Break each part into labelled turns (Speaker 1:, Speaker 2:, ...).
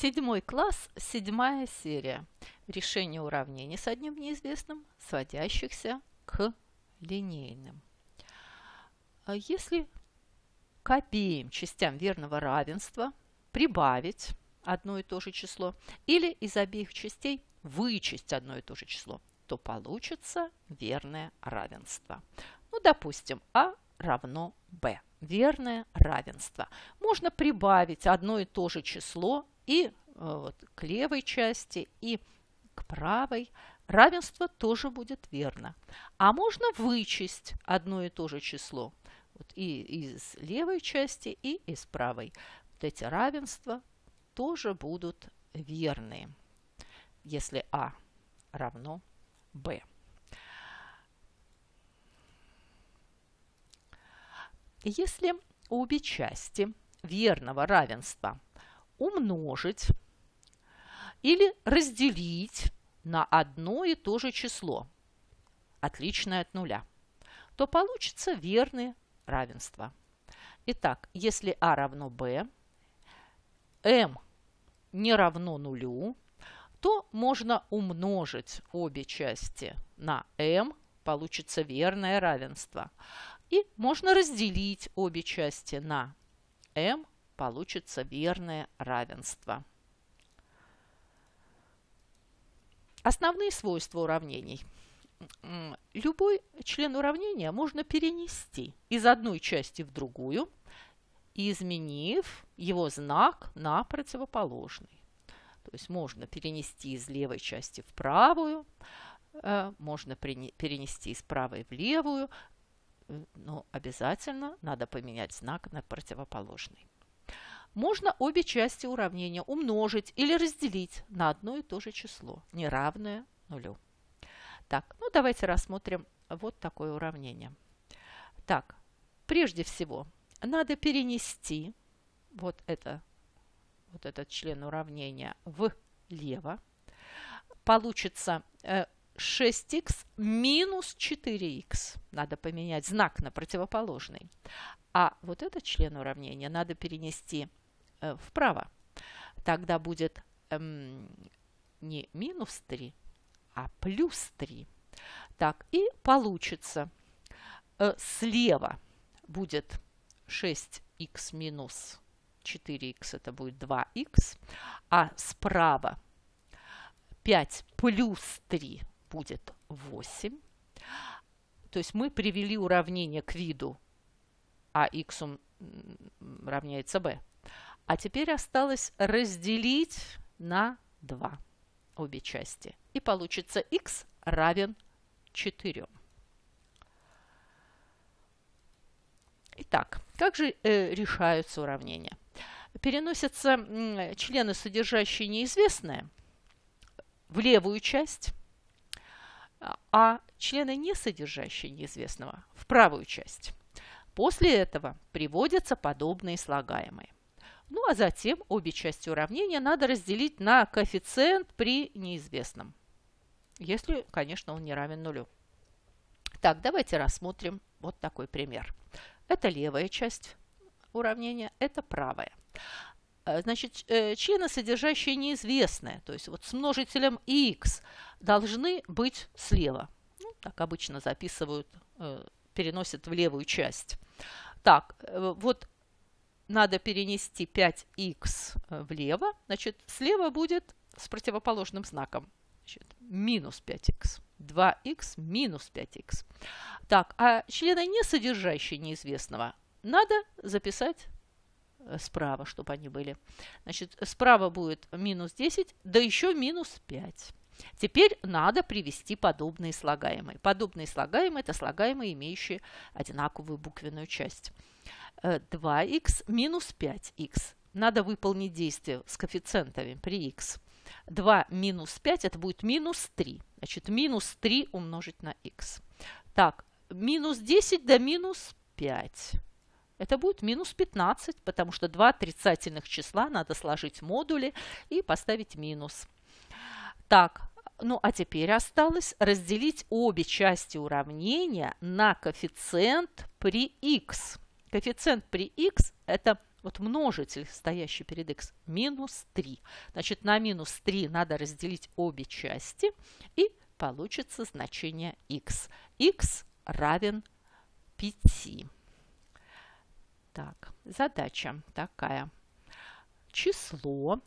Speaker 1: Седьмой класс, седьмая серия. Решение уравнений с одним неизвестным, сводящихся к линейным. А если к обеим частям верного равенства прибавить одно и то же число или из обеих частей вычесть одно и то же число, то получится верное равенство. Ну, допустим, А равно Б. Верное равенство. Можно прибавить одно и то же число и э, вот, к левой части, и к правой, равенство тоже будет верно. А можно вычесть одно и то же число вот, и из левой части, и из правой. Вот эти равенства тоже будут верные, если А равно Б. Если обе части верного равенства – умножить или разделить на одно и то же число, отличное от нуля, то получится верное равенство. Итак, если а равно b, m не равно нулю, то можно умножить обе части на m, получится верное равенство. И можно разделить обе части на m получится верное равенство. Основные свойства уравнений. Любой член уравнения можно перенести из одной части в другую, изменив его знак на противоположный. То есть можно перенести из левой части в правую, э, можно перенести из правой в левую, э, но обязательно надо поменять знак на противоположный можно обе части уравнения умножить или разделить на одно и то же число, неравное нулю. Так, ну давайте рассмотрим вот такое уравнение. Так, прежде всего надо перенести вот, это, вот этот член уравнения влево. Получится э, 6х минус 4х. Надо поменять знак на противоположный. А вот этот член уравнения надо перенести э, вправо. Тогда будет эм, не минус 3, а плюс 3. Так, и получится э, слева будет 6х минус 4х, это будет 2х, а справа 5 плюс 3 будет 8. То есть мы привели уравнение к виду, а x равняется b. А теперь осталось разделить на 2 обе части. И получится x равен 4. Итак, как же э, решаются уравнения? Переносятся члены, содержащие неизвестное, в левую часть а члены, не содержащие неизвестного, в правую часть. После этого приводятся подобные слагаемые. Ну а затем обе части уравнения надо разделить на коэффициент при неизвестном. Если, конечно, он не равен нулю. Так, давайте рассмотрим вот такой пример. Это левая часть уравнения, это правая. Э, значит, э, члены, содержащие неизвестное, то есть вот с множителем x, должны быть слева. Ну, так обычно записывают, э, переносят в левую часть. Так, вот надо перенести 5 x влево, значит, слева будет с противоположным знаком. Значит, минус 5 x 2х минус 5х. Так, а члены, не содержащие неизвестного, надо записать справа, чтобы они были. Значит, справа будет минус 10, да еще минус 5. Теперь надо привести подобные слагаемые. Подобные слагаемые – это слагаемые, имеющие одинаковую буквенную часть. 2х э, минус 5х. Надо выполнить действие с коэффициентами при х. 2 минус 5 – это будет минус 3. Значит, минус 3 умножить на х. Так, минус 10 до минус 5. Это будет минус 15, потому что два отрицательных числа надо сложить модули и поставить минус. Так, ну а теперь осталось разделить обе части уравнения на коэффициент при x. Коэффициент при x это вот множитель, стоящий перед x, минус 3. Значит, на минус 3 надо разделить обе части, и получится значение x. x равен 5. Так, задача такая. Число,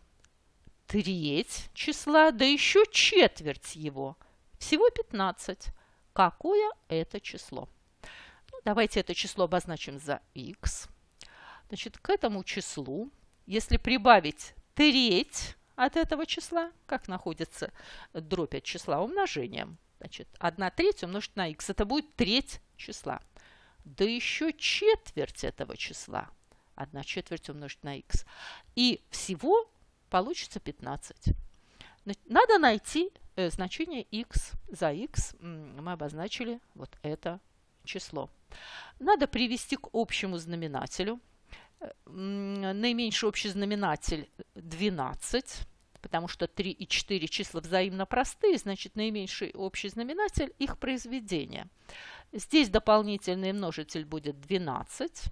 Speaker 1: треть числа, да еще четверть его. Всего 15. Какое это число? Ну, давайте это число обозначим за x. Значит, к этому числу, если прибавить треть от этого числа, как находится дробь от числа умножением, значит, 1 треть умножить на x, это будет треть числа да еще четверть этого числа. одна четверть умножить на х. И всего получится 15. Надо найти э, значение x. За x мы обозначили вот это число. Надо привести к общему знаменателю. Э, наименьший общий знаменатель 12 потому что 3 и 4 числа взаимно простые, значит наименьший общий знаменатель их произведение. Здесь дополнительный множитель будет 12.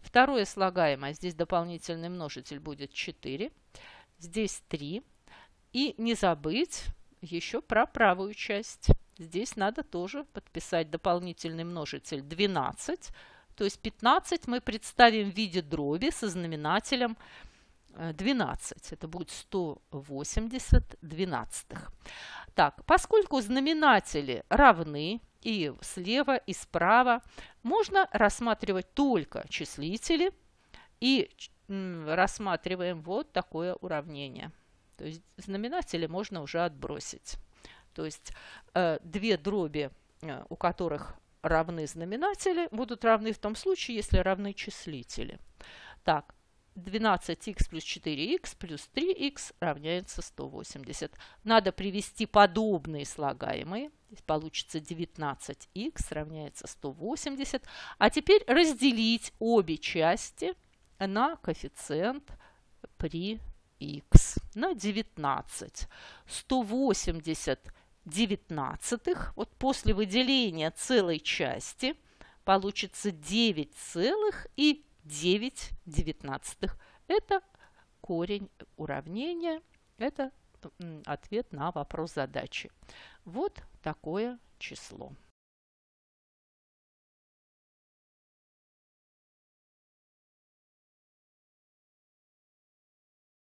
Speaker 1: Второе слагаемое, здесь дополнительный множитель будет 4. Здесь 3. И не забыть еще про правую часть. Здесь надо тоже подписать дополнительный множитель 12. То есть 15 мы представим в виде дроби со знаменателем 12. 12. Э, Это будет 180 двенадцатых. Так, поскольку знаменатели равны и слева, и справа, можно рассматривать только числители и рассматриваем вот такое уравнение. То есть знаменатели можно уже отбросить. То есть э, две дроби, э, у которых равны знаменатели, будут равны в том случае, если равны числители. Так, 12х плюс 4х плюс 3х равняется 180. Надо привести подобные слагаемые. Здесь получится 19х равняется 180. А теперь разделить обе части на коэффициент при х на 19. 180 19 вот после выделения целой части, получится 9 целых и 9 девятнадцатых. Это корень уравнения, это ответ на вопрос задачи. Вот такое число.